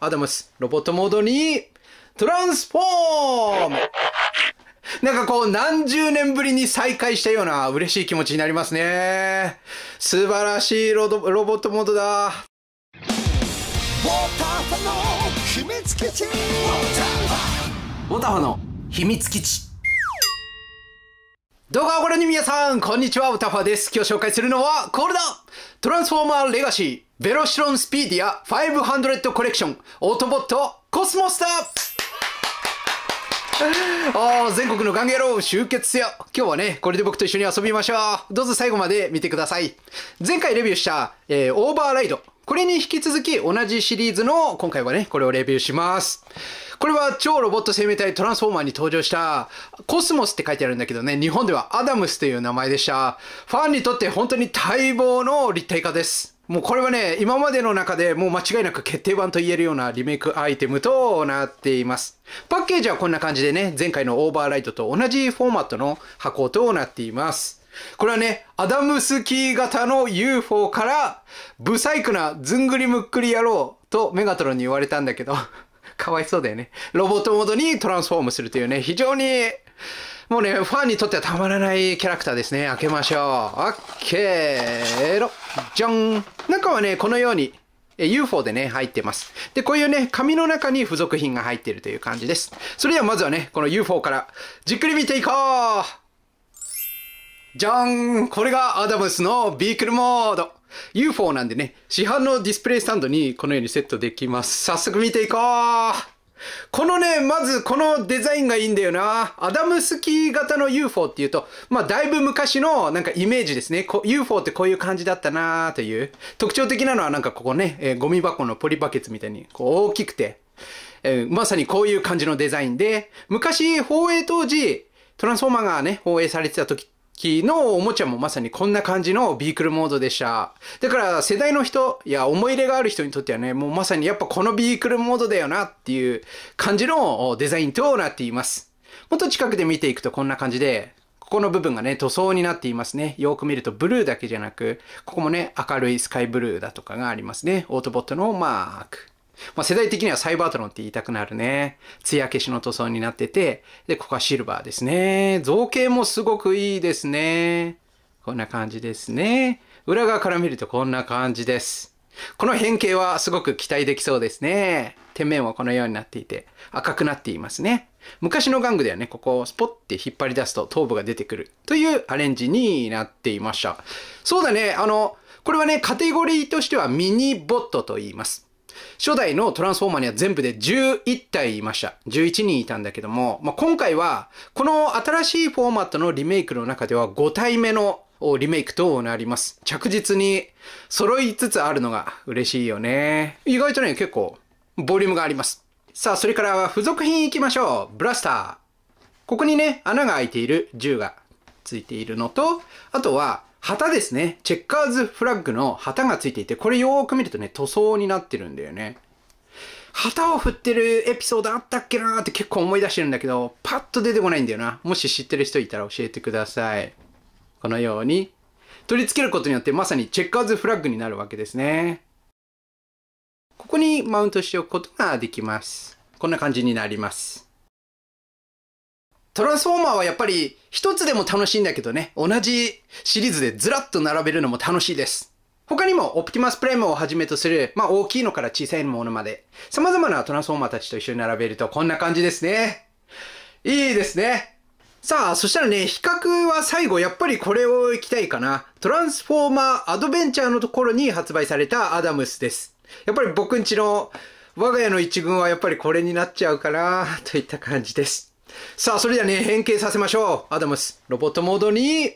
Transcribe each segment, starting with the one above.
アダムス、ロボットモードに、トランスフォームなんかこう何十年ぶりに再会したような嬉しい気持ちになりますね。素晴らしいロロボットモードだ。ウォーターファの秘密基地ウォーターファの秘密基地動画をご覧に皆さん、こんにちは、ウォーターファです。今日紹介するのは、これだトランスフォーマーレガシーベロシロンスピーディア500コレクションオートボットコスモスターああ、全国のガンゲロー集結せよ今日はね、これで僕と一緒に遊びましょうどうぞ最後まで見てください前回レビューした、えー、オーバーライドこれに引き続き同じシリーズの今回はね、これをレビューします。これは超ロボット生命体トランスフォーマーに登場したコスモスって書いてあるんだけどね、日本ではアダムスという名前でした。ファンにとって本当に待望の立体化です。もうこれはね、今までの中でもう間違いなく決定版と言えるようなリメイクアイテムとなっています。パッケージはこんな感じでね、前回のオーバーライトと同じフォーマットの箱となっています。これはね、アダムスキー型の UFO から、ブサイクなずんぐりむっくり野郎とメガトロンに言われたんだけど かわいそうだよね。ロボットモードにトランスフォームするというね、非常にもうね、ファンにとってはたまらないキャラクターですね。開けましょう。オッケーろ。じゃん。中はね、このように UFO でね、入ってます。で、こういうね、紙の中に付属品が入っているという感じです。それではまずはね、この UFO からじっくり見ていこうじゃんこれがアダムスのビークルモード !UFO なんでね、市販のディスプレイスタンドにこのようにセットできます。早速見ていこうこのね、まずこのデザインがいいんだよな。アダムスキー型の UFO っていうと、まあだいぶ昔のなんかイメージですね。UFO ってこういう感じだったなーという。特徴的なのはなんかここね、えー、ゴミ箱のポリバケツみたいにこう大きくて、えー、まさにこういう感じのデザインで、昔放映当時、トランスフォーマーがね、放映されてた時って、機のおもちゃもまさにこんな感じのビークルモードでした。だから世代の人、いや、思い入れがある人にとってはね、もうまさにやっぱこのビークルモードだよなっていう感じのデザインとなっています。もっと近くで見ていくとこんな感じで、ここの部分がね、塗装になっていますね。よく見るとブルーだけじゃなく、ここもね、明るいスカイブルーだとかがありますね。オートボットのマーク。まあ、世代的にはサイバートロンって言いたくなるね。艶消しの塗装になってて、で、ここはシルバーですね。造形もすごくいいですね。こんな感じですね。裏側から見るとこんな感じです。この変形はすごく期待できそうですね。天面はこのようになっていて、赤くなっていますね。昔の玩具ではね、ここをスポッて引っ張り出すと頭部が出てくるというアレンジになっていました。そうだね、あの、これはね、カテゴリーとしてはミニボットと言います。初代のトランスフォーマーには全部で11体いました。11人いたんだけども、まあ、今回は、この新しいフォーマットのリメイクの中では5体目のリメイクとなります。着実に揃いつつあるのが嬉しいよね。意外とね、結構、ボリュームがあります。さあ、それから付属品行きましょう。ブラスター。ここにね、穴が開いている銃がついているのと、あとは旗ですね。チェッカーズフラッグの旗がついていて、これよーく見るとね、塗装になってるんだよね。旗を振ってるエピソードあったっけなーって結構思い出してるんだけど、パッと出てこないんだよな。もし知ってる人いたら教えてください。このように、取り付けることによってまさにチェッカーズフラッグになるわけですね。ここにマウントしておくことができます。こんな感じになります。トランスフォーマーはやっぱり一つでも楽しいんだけどね、同じシリーズでずらっと並べるのも楽しいです。他にも、オプティマスプライムをはじめとする、まあ大きいのから小さいものまで、様々なトランスフォーマーたちと一緒に並べるとこんな感じですね。いいですね。さあ、そしたらね、比較は最後、やっぱりこれを行きたいかな。トランスフォーマーアドベンチャーのところに発売されたアダムスです。やっぱり僕んちの我が家の一軍はやっぱりこれになっちゃうかな、といった感じです。さあ、それではね、変形させましょう。アダムス、ロボットモードに、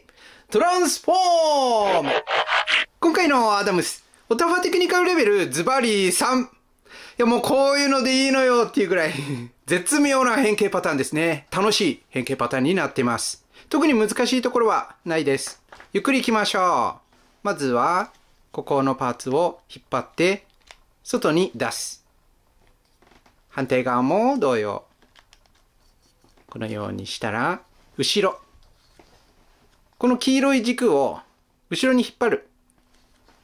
トランスフォーム今回のアダムス、オタファテクニカルレベル、ズバリ3。いや、もうこういうのでいいのよっていうぐらい 絶妙な変形パターンですね。楽しい変形パターンになっています。特に難しいところはないです。ゆっくり行きましょう。まずは、ここのパーツを引っ張って、外に出す。反対側も同様。このようにしたら、後ろ。この黄色い軸を後ろに引っ張る。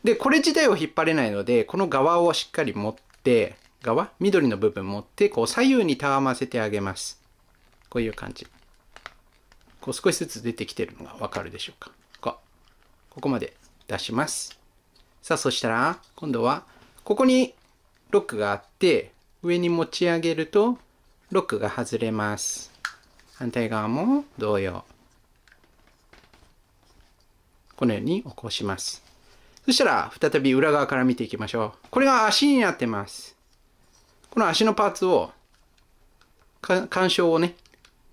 で、これ自体を引っ張れないので、この側をしっかり持って、側、緑の部分持って、こう左右にたわませてあげます。こういう感じ。こう少しずつ出てきてるのがわかるでしょうか。こここまで出します。さあ、そしたら、今度は、ここにロックがあって、上に持ち上げると、ロックが外れます。反対側も同様。このように起こします。そしたら、再び裏側から見ていきましょう。これが足になってます。この足のパーツを、干渉をね、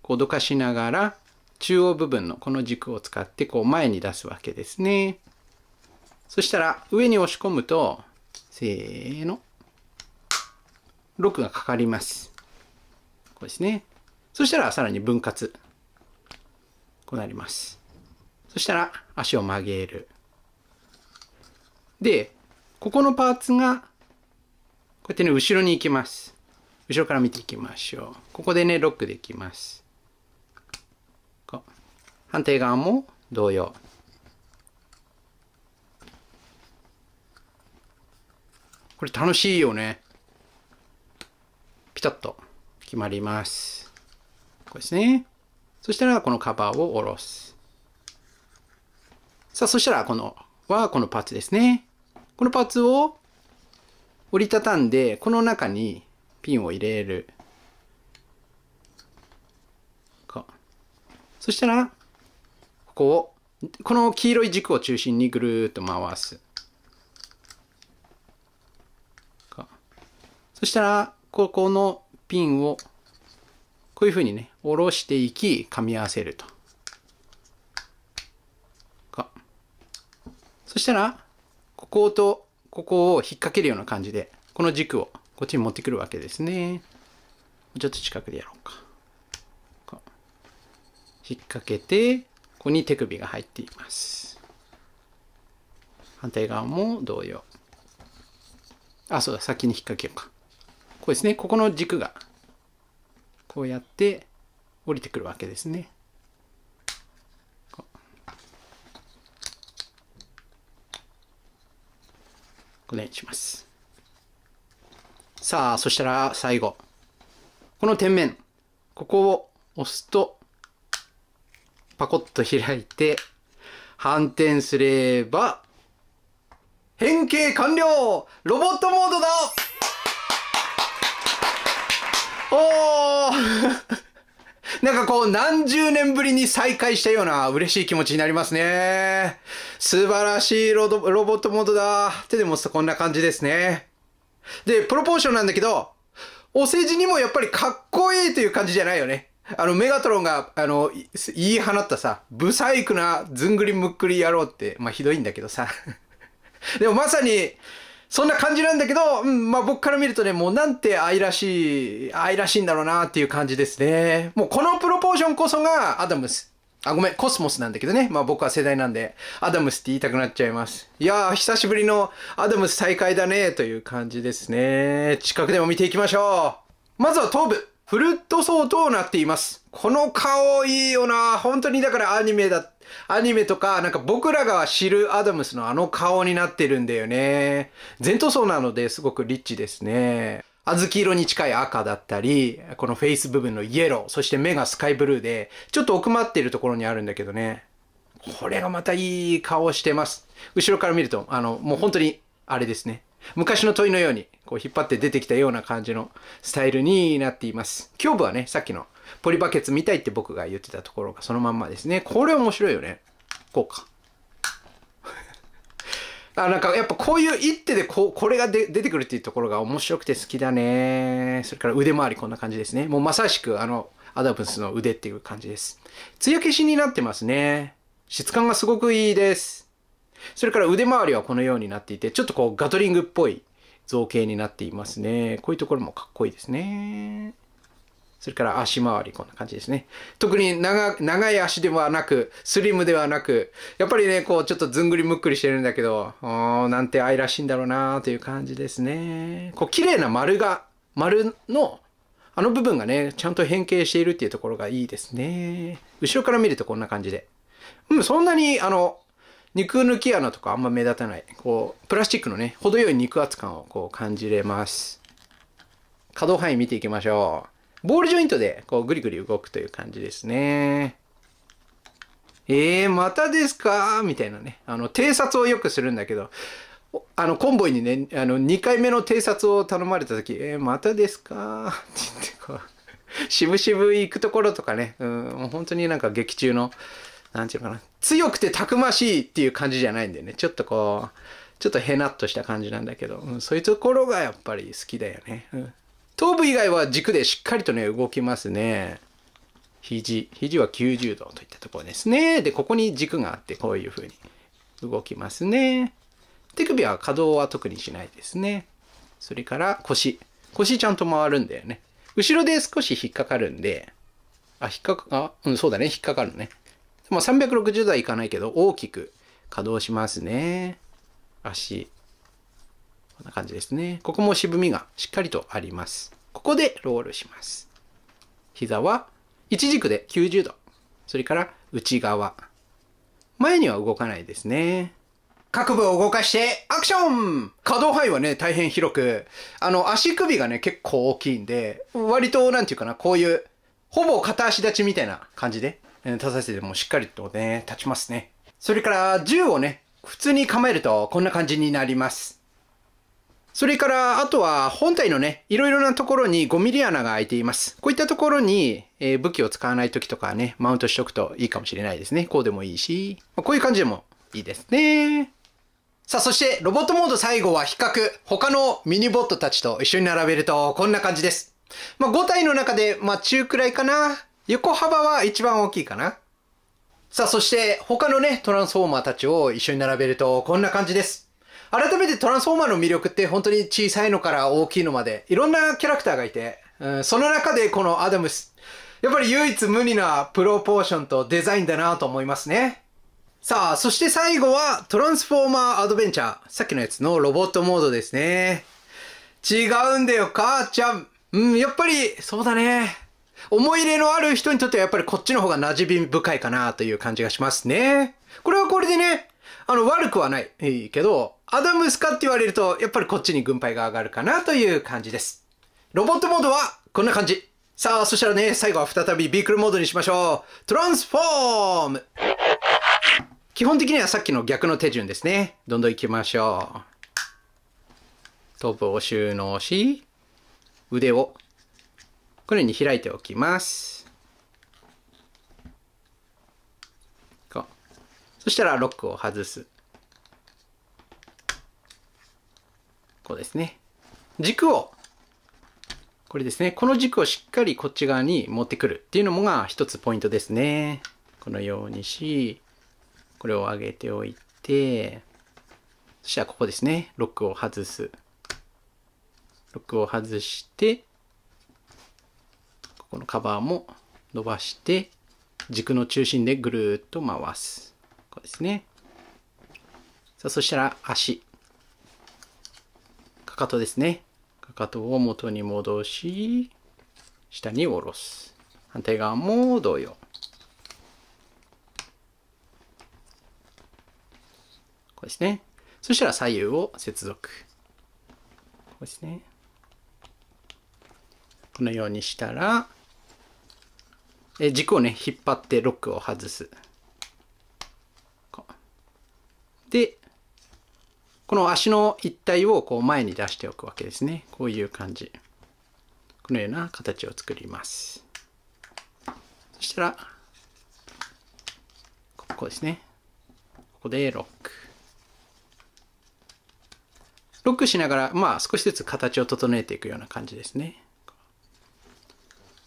こうどかしながら、中央部分のこの軸を使ってこう前に出すわけですね。そしたら上に押し込むと、せーの、ロックがかかります。こうですね。そしたらさらに分割。こうなります。そしたら足を曲げる。で、ここのパーツが、こうやってね、後ろに行きます。後ろから見ていきましょう。ここでね、ロックできます。反対側も同様。これ楽しいよね。ピタッと決まります。こですね。そしたら、このカバーを下ろす。さあ、そしたら、この、は、このパーツですね。このパーツを折りたたんで、この中にピンを入れる。そしたら、ここを、この黄色い軸を中心にぐるーっと回す。そしたら、ここのピンをこういうふうにね、下ろしていき、噛み合わせると。そしたら、こことここを引っ掛けるような感じで、この軸をこっちに持ってくるわけですね。ちょっと近くでやろうか。引っ掛けて、ここに手首が入っています。反対側も同様。あ、そうだ、先に引っ掛けようか。こうですね、ここの軸がこうやって降りてくるわけですね。お願いします。さあ、そしたら最後。この点面。ここを押すと、パコッと開いて、反転すれば、変形完了ロボットモードだおー なんかこう何十年ぶりに再会したような嬉しい気持ちになりますね。素晴らしいロロボットモードだ。手でもこんな感じですね。で、プロポーションなんだけど、お世辞にもやっぱりかっこいいという感じじゃないよね。あの、メガトロンが、あの、言い放ったさ、ブサイクなずんぐりむっくり野郎って、まあひどいんだけどさ。でもまさに、そんな感じなんだけど、うん、まあ僕から見るとね、もうなんて愛らしい、愛らしいんだろうなっていう感じですね。もうこのプロポーションこそがアダムス。あ、ごめん、コスモスなんだけどね。まあ僕は世代なんで、アダムスって言いたくなっちゃいます。いやー、久しぶりのアダムス再開だね、という感じですね。近くでも見ていきましょう。まずは頭部。フルット層となっています。この顔いいよな。本当にだからアニメだった。アニメとか、なんか僕らが知るアダムスのあの顔になってるんだよね。全塗装なのですごくリッチですね。小豆色に近い赤だったり、このフェイス部分のイエロー、そして目がスカイブルーで、ちょっと奥まってるところにあるんだけどね。これがまたいい顔してます。後ろから見ると、あの、もう本当に、あれですね。昔の問いのように、こう引っ張って出てきたような感じのスタイルになっています。胸部はね、さっきのポリバケツ見たいって僕が言ってたところがそのまんまですね。これ面白いよね。こうか。あなんかやっぱこういう一手でここれが出てくるっていうところが面白くて好きだね。それから腕回りこんな感じですね。もうまさしくあのアダムスの腕っていう感じです。や消しになってますね。質感がすごくいいです。それから腕回りはこのようになっていて、ちょっとこうガトリングっぽい造形になっていますね。こういうところもかっこいいですね。それから足回り、こんな感じですね。特に長長い足ではなく、スリムではなく、やっぱりね、こう、ちょっとずんぐりむっくりしてるんだけど、なんて愛らしいんだろうなという感じですね。こう、綺麗な丸が、丸の、あの部分がね、ちゃんと変形しているっていうところがいいですね。後ろから見るとこんな感じで。うん、そんなに、あの、肉抜き穴とかあんま目立たない。こう、プラスチックのね、程よい肉厚感をこう感じれます。可動範囲見ていきましょう。ボールジョイントで、こう、ぐりぐり動くという感じですね。えー、またですかみたいなね。あの、偵察をよくするんだけど、あの、コンボイにね、あの、2回目の偵察を頼まれた時、えー、またですかって言って、こう、渋々行くところとかね、うん、本当になんか劇中の、なんていうかな、強くてたくましいっていう感じじゃないんでね、ちょっとこう、ちょっとへなっとした感じなんだけど、うん、そういうところがやっぱり好きだよね。うん頭部以外は軸でしっかりとね、動きますね。肘、肘は90度といったところですね。で、ここに軸があって、こういうふうに動きますね。手首は可動は特にしないですね。それから腰。腰ちゃんと回るんだよね。後ろで少し引っかかるんで、あ、引っかか、あ、うん、そうだね、引っかかるね。まあ、360度はいかないけど、大きく稼働しますね。足。な感じですね。ここも渋みがしっかりとあります。ここでロールします。膝は一軸で90度。それから内側。前には動かないですね。各部を動かしてアクション可動範囲はね、大変広く、あの、足首がね、結構大きいんで、割と、なんていうかな、こういう、ほぼ片足立ちみたいな感じで、立たせてもしっかりとね、立ちますね。それから、銃をね、普通に構えるとこんな感じになります。それから、あとは本体のね、いろいろなところに 5mm 穴が開いています。こういったところに、えー、武器を使わない時とかね、マウントしておくといいかもしれないですね。こうでもいいし、まあ、こういう感じでもいいですね。さあ、そしてロボットモード最後は比較。他のミニボットたちと一緒に並べるとこんな感じです。まあ、5体の中で、まあ、中くらいかな。横幅は一番大きいかな。さあ、そして他のね、トランスフォーマーたちを一緒に並べるとこんな感じです。改めてトランスフォーマーの魅力って本当に小さいのから大きいのまで、いろんなキャラクターがいて、うん、その中でこのアダムス、やっぱり唯一無二なプロポーションとデザインだなと思いますね。さあ、そして最後はトランスフォーマーアドベンチャー。さっきのやつのロボットモードですね。違うんだよ、母ちゃん。うん、やっぱり、そうだね。思い入れのある人にとってはやっぱりこっちの方が馴染み深いかなという感じがしますね。これはこれでね、あの、悪くはない、いいけど、アダムスかって言われると、やっぱりこっちに軍配が上がるかなという感じです。ロボットモードはこんな感じ。さあ、そしたらね、最後は再びビークルモードにしましょう。トランスフォーム基本的にはさっきの逆の手順ですね。どんどん行きましょう。トップを収納し、腕をこのように開いておきます。そしたらロックを外す。こうですね。軸を、これですね。この軸をしっかりこっち側に持ってくるっていうのもが一つポイントですね。このようにし、これを上げておいて、そしたらここですね。ロックを外す。ロックを外して、ここのカバーも伸ばして、軸の中心でぐるーっと回す。こうですね。さあ、そしたら足。かかとですね。かかとを元に戻し、下に下ろす。反対側も同様。こうですね。そしたら左右を接続。こうですね。このようにしたら、え軸をね、引っ張ってロックを外す。でこの足の一体をこう前に出しておくわけですねこういう感じこのような形を作りますそしたらここですねここでロックロックしながらまあ少しずつ形を整えていくような感じですね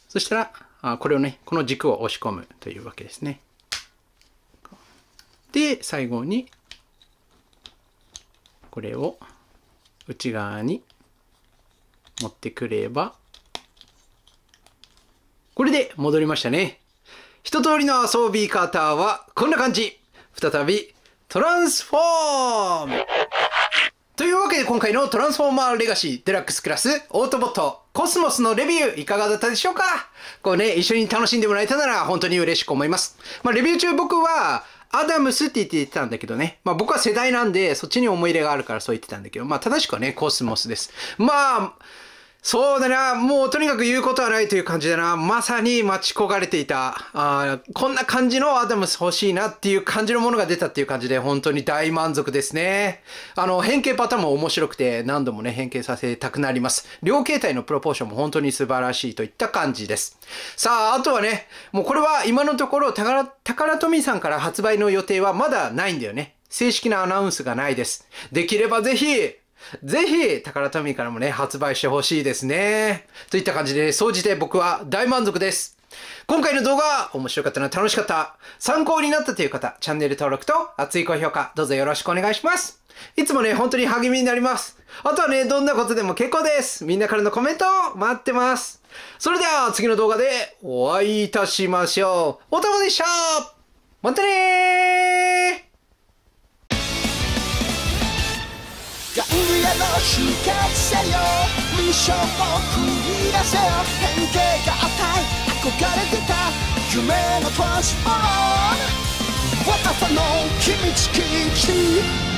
そしたらあこれをねこの軸を押し込むというわけですねで最後にこれを内側に持ってくれば、これで戻りましたね。一通りの装備方はこんな感じ。再び、トランスフォームというわけで今回のトランスフォーマーレガシーデラックスクラスオートボットコスモスのレビューいかがだったでしょうかこうね、一緒に楽しんでもらえたなら本当に嬉しく思います。まあレビュー中僕はアダムスって言ってたんだけどね。まあ僕は世代なんで、そっちに思い入れがあるからそう言ってたんだけど、まあ正しくはね、コスモスです。まあ、そうだな、もうとにかく言うことはないという感じだな。まさに待ち焦がれていた。あこんな感じのアダムス欲しいなっていう感じのものが出たっていう感じで、本当に大満足ですね。あの、変形パターンも面白くて、何度もね、変形させたくなります。両形態のプロポーションも本当に素晴らしいといった感じです。さあ、あとはね、もうこれは今のところ、宝、宝富さんから発売の予定はまだないんだよね。正式なアナウンスがないです。できればぜひ、ぜひ、タカラトミーからもね、発売してほしいですね。といった感じで、ね、総じて僕は大満足です。今回の動画、面白かったな、楽しかった、参考になったという方、チャンネル登録と熱い高評価、どうぞよろしくお願いします。いつもね、本当に励みになります。あとはね、どんなことでも結構です。みんなからのコメント待ってます。それでは次の動画でお会いいたしましょう。おたまでしたまたねーらの光せよミッションを繰り出せよ変形が与えたい憧れてた夢のトランスフォーム私の秘密基地